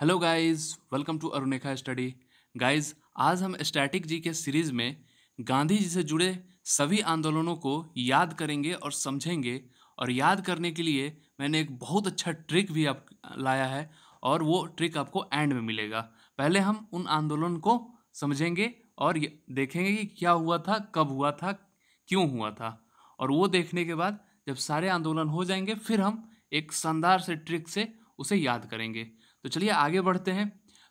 hello guys welcome to Arunekha study guys आज हम static G के सीरीज़ में गांधी जी से जुड़े सभी आंदोलनों को याद करेंगे और समझेंगे और याद करने के लिए मैंने एक बहुत अच्छा ट्रिक भी आप लाया है और वो ट्रिक आपको एंड में मिलेगा पहले हम उन आंदोलन को समझेंगे और देखेंगे कि क्या हुआ था कब हुआ था क्यों हुआ था और वो देखने के बाद जब सारे आंदोलन हो जाएंगे फिर हम एक शानदार से ट्रिक से उसे याद करेंगे तो चलिए आगे बढ़ते हैं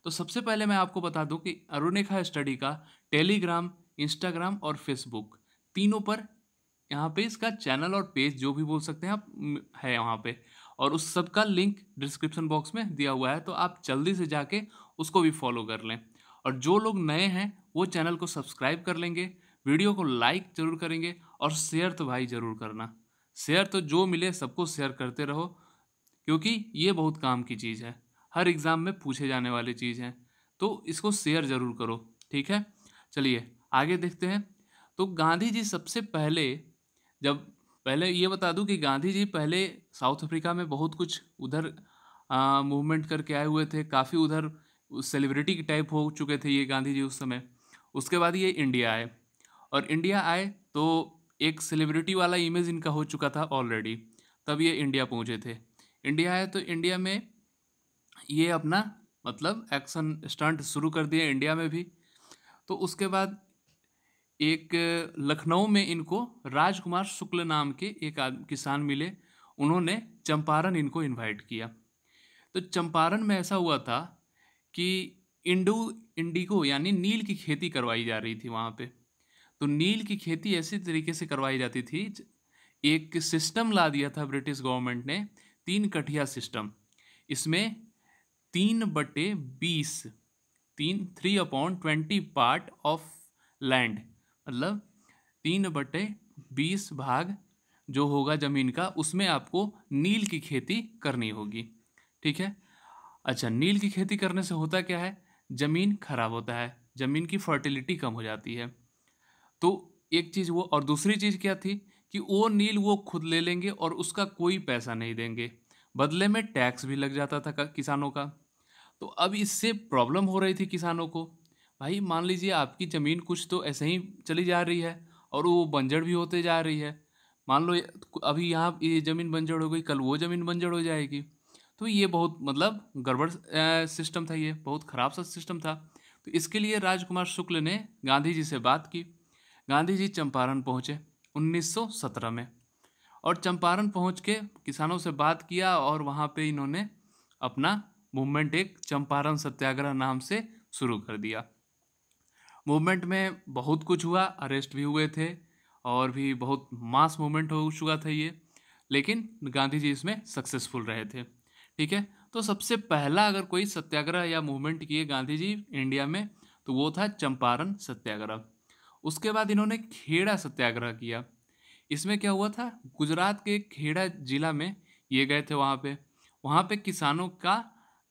तो सबसे पहले मैं आपको बता दूं कि अरुणेखा स्टडी का टेलीग्राम इंस्टाग्राम और फेसबुक तीनों पर यहाँ पे इसका चैनल और पेज जो भी बोल सकते हैं आप है वहाँ पे और उस सब का लिंक डिस्क्रिप्शन बॉक्स में दिया हुआ है तो आप जल्दी से जाके उसको भी फॉलो कर लें और जो लोग नए हैं वो चैनल को सब्सक्राइब कर लेंगे वीडियो को लाइक ज़रूर करेंगे और शेयर तो भाई ज़रूर करना शेयर तो जो मिले सबको शेयर करते रहो क्योंकि ये बहुत काम की चीज़ है हर एग्ज़ाम में पूछे जाने वाली चीज़ है तो इसको शेयर ज़रूर करो ठीक है चलिए आगे देखते हैं तो गांधी जी सबसे पहले जब पहले ये बता दूं कि गांधी जी पहले साउथ अफ्रीका में बहुत कुछ उधर मूवमेंट करके आए हुए थे काफ़ी उधर सेलिब्रिटी टाइप हो चुके थे ये गांधी जी उस समय उसके बाद ये इंडिया आए और इंडिया आए तो एक सेलिब्रिटी वाला इमेज इनका हो चुका था ऑलरेडी तब ये इंडिया पहुँचे थे इंडिया आए तो इंडिया में ये अपना मतलब एक्शन स्टंट शुरू कर दिए इंडिया में भी तो उसके बाद एक लखनऊ में इनको राजकुमार शुक्ल नाम के एक किसान मिले उन्होंने चंपारण इनको इनवाइट किया तो चंपारण में ऐसा हुआ था कि इंडो इंडिगो यानी नील की खेती करवाई जा रही थी वहाँ पे तो नील की खेती ऐसी तरीके से करवाई जाती थी एक सिस्टम ला दिया था ब्रिटिश गवर्नमेंट ने तीन कठिया सिस्टम इसमें तीन बटे बीस तीन three upon twenty part of land मतलब तीन बटे बीस भाग जो होगा ज़मीन का उसमें आपको नील की खेती करनी होगी ठीक है अच्छा नील की खेती करने से होता क्या है ज़मीन खराब होता है ज़मीन की फर्टिलिटी कम हो जाती है तो एक चीज़ वो और दूसरी चीज़ क्या थी कि वो नील वो खुद ले लेंगे और उसका कोई पैसा नहीं देंगे बदले में टैक्स भी लग जाता था किसानों का तो अब इससे प्रॉब्लम हो रही थी किसानों को भाई मान लीजिए आपकी ज़मीन कुछ तो ऐसे ही चली जा रही है और वो बंजर भी होते जा रही है मान लो अभी यहाँ ये ज़मीन बंजर हो गई कल वो ज़मीन बंजर हो जाएगी तो ये बहुत मतलब गड़बड़ सिस्टम था ये बहुत ख़राब सा सिस्टम था तो इसके लिए राजकुमार शुक्ल ने गांधी जी से बात की गांधी जी चंपारण पहुँचे 1917 में और चंपारण पहुँच के किसानों से बात किया और वहाँ पे इन्होंने अपना मूवमेंट एक चंपारण सत्याग्रह नाम से शुरू कर दिया मूवमेंट में बहुत कुछ हुआ अरेस्ट भी हुए थे और भी बहुत मास मूवमेंट हो चुका था ये लेकिन गांधी जी इसमें सक्सेसफुल रहे थे ठीक है तो सबसे पहला अगर कोई सत्याग्रह या मूवमेंट किए गांधी जी इंडिया में तो वो था चंपारण सत्याग्रह उसके बाद इन्होंने खेड़ा सत्याग्रह किया इसमें क्या हुआ था गुजरात के खेड़ा जिला में ये गए थे वहाँ पे वहाँ पे किसानों का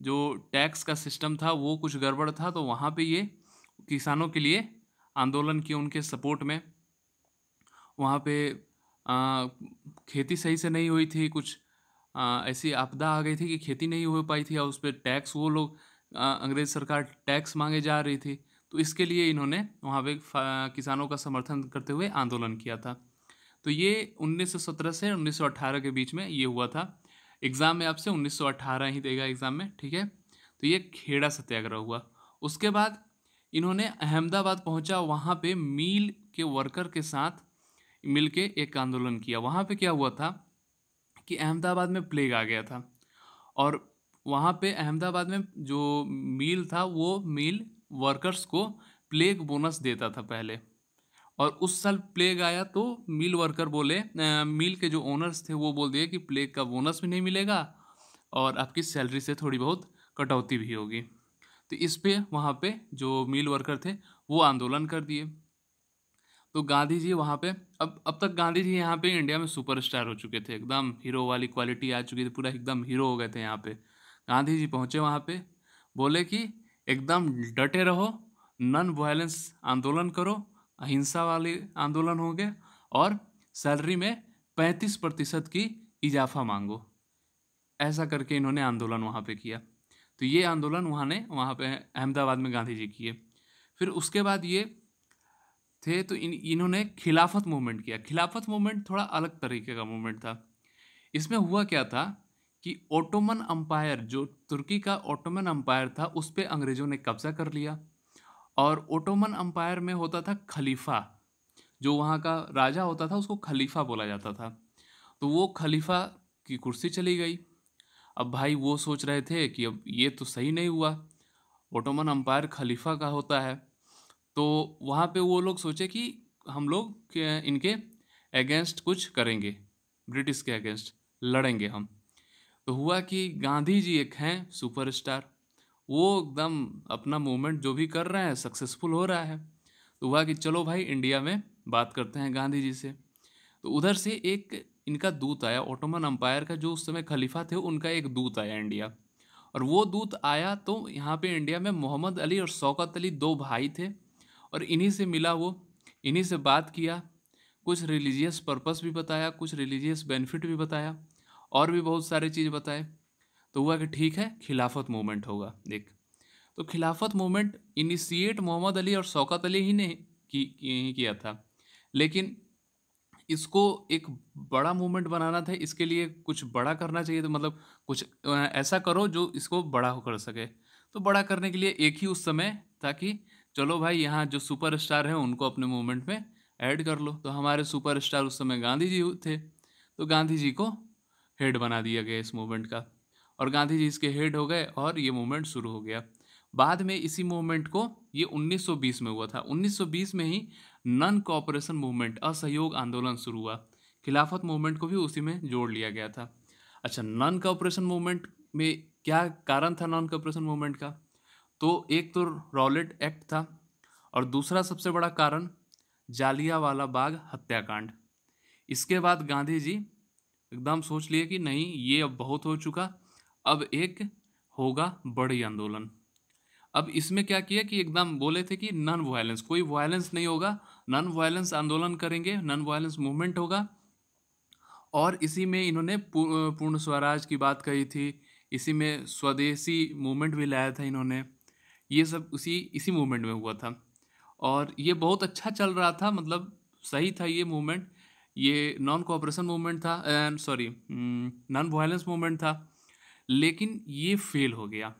जो टैक्स का सिस्टम था वो कुछ गड़बड़ था तो वहाँ पे ये किसानों के लिए आंदोलन किए उनके सपोर्ट में वहाँ पे आ, खेती सही से नहीं हुई थी कुछ आ, ऐसी आपदा आ गई थी कि खेती नहीं हो पाई थी और उस पर टैक्स वो लोग अंग्रेज सरकार टैक्स मांगे जा रही थी तो इसके लिए इन्होंने वहाँ पे किसानों का समर्थन करते हुए आंदोलन किया था तो ये 1917 से 1918 के बीच में ये हुआ था एग्ज़ाम में आपसे 1918 ही देगा एग्ज़ाम में ठीक है तो ये खेड़ा सत्याग्रह हुआ उसके बाद इन्होंने अहमदाबाद पहुंचा वहाँ पे मील के वर्कर के साथ मिल के एक आंदोलन किया वहाँ पे क्या हुआ था कि अहमदाबाद में प्लेग आ गया था और वहाँ पे अहमदाबाद में जो मील था वो मील वर्कर्स को प्लेग बोनस देता था पहले और उस साल प्लेग आया तो मिल वर्कर बोले आ, मिल के जो ओनर्स थे वो बोल दिए कि प्लेग का बोनस भी नहीं मिलेगा और आपकी सैलरी से थोड़ी बहुत कटौती भी होगी तो इस पे वहाँ पे जो मिल वर्कर थे वो आंदोलन कर दिए तो गांधी जी वहाँ पे अब अब तक गांधी जी यहाँ पे इंडिया में सुपरस्टार हो चुके थे एकदम हीरो वाली क्वालिटी आ चुकी थी पूरा एकदम हीरो हो गए थे यहाँ पे गांधी जी पहुँचे वहाँ पे बोले कि एकदम डटे रहो नॉन वायलेंस आंदोलन करो अहिंसा वाले आंदोलन हो गए और सैलरी में पैंतीस प्रतिशत की इजाफा मांगो ऐसा करके इन्होंने आंदोलन वहाँ पे किया तो ये आंदोलन वहाँ ने वहाँ पे अहमदाबाद में गांधी जी किए फिर उसके बाद ये थे तो इन इन्होंने खिलाफत मूवमेंट किया खिलाफत मूवमेंट थोड़ा अलग तरीके का मूवमेंट था इसमें हुआ क्या था कि ओटोमन अम्पायर जो तुर्की का ओटोमन अम्पायर था उस पर अंग्रेज़ों ने कब्ज़ा कर लिया और ओटोमन अम्पायर में होता था खलीफा जो वहाँ का राजा होता था उसको खलीफा बोला जाता था तो वो खलीफा की कुर्सी चली गई अब भाई वो सोच रहे थे कि अब ये तो सही नहीं हुआ ओटोमन अम्पायर खलीफा का होता है तो वहाँ पे वो लोग सोचे कि हम लोग इनके अगेंस्ट कुछ करेंगे ब्रिटिश के अगेंस्ट लड़ेंगे हम तो हुआ कि गांधी जी एक हैं सुपरस्टार वो एकदम अपना मूवमेंट जो भी कर रहे हैं सक्सेसफुल हो रहा है तो हुआ कि चलो भाई इंडिया में बात करते हैं गांधी जी से तो उधर से एक इनका दूत आया ओटोमन अम्पायर का जो उस समय खलीफा थे उनका एक दूत आया इंडिया और वो दूत आया तो यहाँ पे इंडिया में मोहम्मद अली और शौकत अली दो भाई थे और इन्हीं से मिला वो इन्हीं से बात किया कुछ रिलीजियस पर्पस भी बताया कुछ रिलीजियस बेनिफिट भी बताया और भी बहुत सारे चीज़ बताए तो हुआ कि ठीक है खिलाफत मूवमेंट होगा देख तो खिलाफत मूवमेंट इनिशिएट मोहम्मद अली और शौकत अली ही ने की, ही किया था लेकिन इसको एक बड़ा मूवमेंट बनाना था इसके लिए कुछ बड़ा करना चाहिए तो मतलब कुछ ऐसा करो जो इसको बड़ा कर सके तो बड़ा करने के लिए एक ही उस समय ताकि चलो भाई यहाँ जो सुपर स्टार हैं उनको अपने मूवमेंट में ऐड कर लो तो हमारे सुपर स्टार उस समय गांधी जी थे तो गांधी जी को हेड बना दिया गया इस मूवमेंट का और गांधी जी इसके हेड हो गए और ये मूवमेंट शुरू हो गया बाद में इसी मूवमेंट को ये 1920 में हुआ था 1920 में ही नन कॉपरेशन मूवमेंट असहयोग आंदोलन शुरू हुआ खिलाफत मूवमेंट को भी उसी में जोड़ लिया गया था अच्छा नन कॉपरेशन मूवमेंट में क्या कारण था नॉन कॉपरेशन मूवमेंट का तो एक तो रॉलेट एक्ट था और दूसरा सबसे बड़ा कारण जालियावाला बाग हत्याकांड इसके बाद गांधी जी एकदम सोच लिए कि नहीं ये अब बहुत हो चुका अब एक होगा बड़ी आंदोलन अब इसमें क्या किया कि एकदम बोले थे कि नॉन वायलेंस कोई वायलेंस नहीं होगा नॉन वायलेंस आंदोलन करेंगे नॉन वायलेंस मूवमेंट होगा और इसी में इन्होंने पूर्ण स्वराज की बात कही थी इसी में स्वदेशी मूवमेंट भी लाया था इन्होंने ये सब उसी इसी मूवमेंट में हुआ था और ये बहुत अच्छा चल रहा था मतलब सही था ये मूवमेंट ये नॉन कोऑपरेशन मूवमेंट था सॉरी नॉन वायलेंस मूवमेंट था लेकिन ये फेल हो गया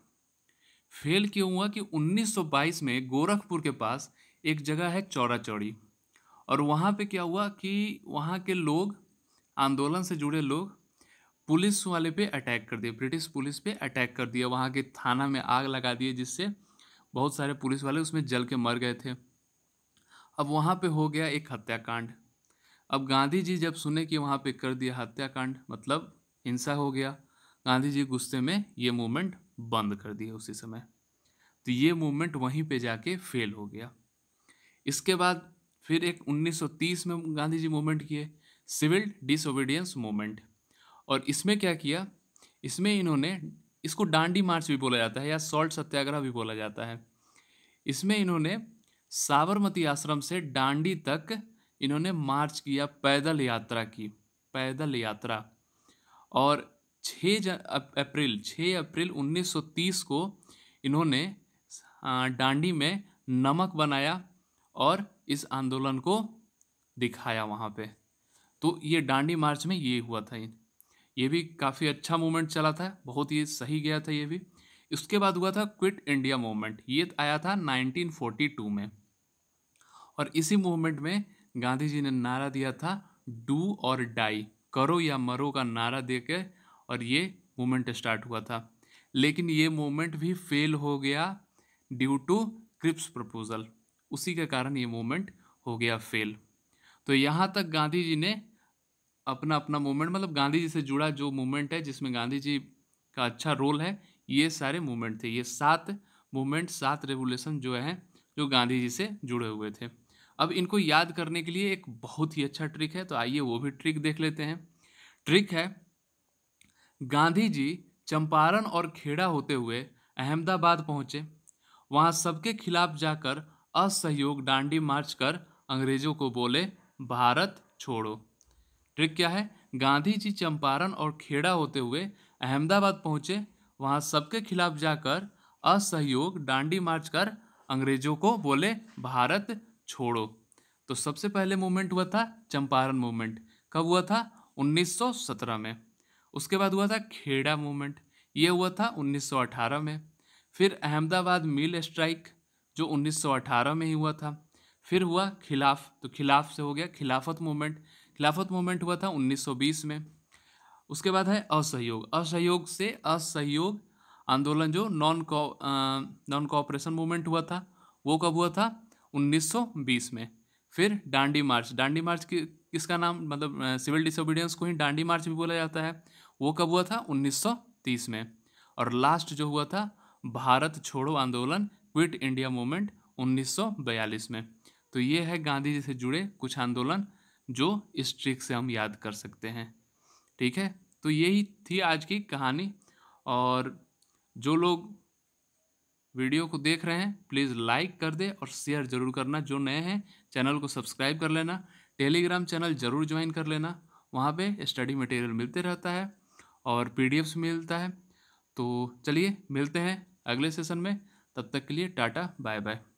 फेल क्यों हुआ कि 1922 में गोरखपुर के पास एक जगह है चौरा चौड़ी और वहाँ पे क्या हुआ कि वहाँ के लोग आंदोलन से जुड़े लोग पुलिस वाले पे अटैक कर दिए ब्रिटिश पुलिस पे अटैक कर दिया वहाँ के थाना में आग लगा दिए जिससे बहुत सारे पुलिस वाले उसमें जल के मर गए थे अब वहाँ पे हो गया एक हत्याकांड अब गांधी जी जब सुने कि वहाँ पे कर दिया हत्याकांड मतलब हिंसा हो गया गांधी जी गुस्से में ये मूवमेंट बंद कर दिया उसी समय तो ये मूवमेंट वहीं पे जाके फेल हो गया इसके बाद फिर एक 1930 में गांधी जी मूवमेंट किए सिविल डिसोबीडियंस मूवमेंट और इसमें क्या किया इसमें इन्होंने इसको डांडी मार्च भी बोला जाता है या सॉल्ट सत्याग्रह भी बोला जाता है इसमें इन्होंने साबरमती आश्रम से डांडी तक इन्होंने मार्च किया पैदल यात्रा की पैदल यात्रा और छः अप्रैल छः अप्रैल 1930 को इन्होंने डांडी में नमक बनाया और इस आंदोलन को दिखाया वहाँ पे तो ये डांडी मार्च में ये हुआ था ये भी काफ़ी अच्छा मूवमेंट चला था बहुत ही सही गया था ये भी उसके बाद हुआ था क्विट इंडिया मूवमेंट ये आया था 1942 में और इसी मूवमेंट में गांधी जी ने नारा दिया था डू और डाई करो या मरो का नारा दे और ये मूवमेंट स्टार्ट हुआ था लेकिन ये मूवमेंट भी फेल हो गया ड्यू टू क्रिप्स प्रपोजल उसी के कारण ये मूवमेंट हो गया फेल तो यहाँ तक गांधी जी ने अपना अपना मूवमेंट मतलब गांधी जी से जुड़ा जो मूवमेंट है जिसमें गांधी जी का अच्छा रोल है ये सारे मूवमेंट थे ये सात मूवमेंट सात रेवोल्यूशन जो हैं जो गांधी जी से जुड़े हुए थे अब इनको याद करने के लिए एक बहुत ही अच्छा ट्रिक है तो आइए वो भी ट्रिक देख लेते हैं ट्रिक है गांधी जी चंपारण और खेड़ा होते हुए अहमदाबाद पहुंचे वहां सबके खिलाफ जाकर असहयोग डांडी मार्च कर अंग्रेजों को बोले भारत छोड़ो ट्रिक क्या है गांधी जी चंपारण और खेड़ा होते हुए अहमदाबाद पहुंचे वहां सबके खिलाफ जाकर असहयोग डांडी मार्च कर अंग्रेजों को बोले भारत छोड़ो तो सबसे पहले मूवमेंट हुआ था चंपारण मूवमेंट कब हुआ था 1917 में उसके बाद हुआ था खेड़ा मूवमेंट ये हुआ था 1918 में फिर अहमदाबाद मिल स्ट्राइक जो 1918 में ही हुआ था फिर हुआ खिलाफ तो खिलाफ से हो गया खिलाफत मूवमेंट खिलाफत मूवमेंट हुआ था 1920 में उसके बाद है असहयोग असहयोग से असहयोग आंदोलन जो नॉन कॉ नॉन कॉपरेशन मूवमेंट हुआ था वो कब हुआ था 1920 में फिर डांडी मार्च डांडी मार्च की किसका नाम मतलब सिविल डिसोबीडियंस को ही डांडी मार्च भी बोला जाता है वो कब हुआ था 1930 में और लास्ट जो हुआ था भारत छोड़ो आंदोलन क्विट इंडिया मूवमेंट 1942 में तो ये है गांधी जी से जुड़े कुछ आंदोलन जो इस ट्रिक से हम याद कर सकते हैं ठीक है तो यही थी आज की कहानी और जो लोग वीडियो को देख रहे हैं प्लीज़ लाइक कर दे और शेयर ज़रूर करना जो नए हैं चैनल को सब्सक्राइब कर लेना टेलीग्राम चैनल ज़रूर ज्वाइन कर लेना वहाँ पे स्टडी मटेरियल मिलते रहता है और पी मिलता है तो चलिए मिलते हैं अगले सेशन में तब तक के लिए टाटा बाय बाय